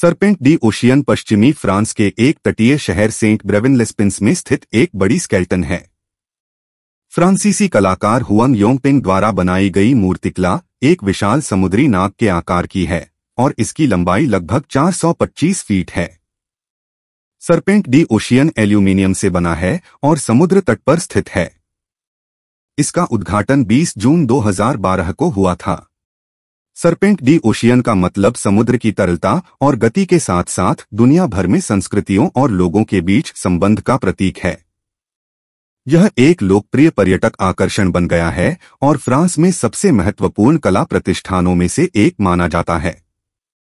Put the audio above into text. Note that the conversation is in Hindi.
सरपेंट डी ओशियन पश्चिमी फ्रांस के एक तटीय शहर सेंट ब्रेविन लेस्पिंस में स्थित एक बड़ी स्केल्टन है फ्रांसीसी कलाकार हुआंग योंगपिंग द्वारा बनाई गई मूर्तिकला एक विशाल समुद्री नाक के आकार की है और इसकी लंबाई लगभग 425 फीट है सरपेंट डी ओशियन एल्यूमिनियम से बना है और समुद्र तट पर स्थित है इसका उद्घाटन 20 जून 2012 को हुआ था सरपेंट डी ओशियन का मतलब समुद्र की तरलता और गति के साथ साथ दुनिया भर में संस्कृतियों और लोगों के बीच संबंध का प्रतीक है यह एक लोकप्रिय पर्यटक आकर्षण बन गया है और फ्रांस में सबसे महत्वपूर्ण कला प्रतिष्ठानों में से एक माना जाता है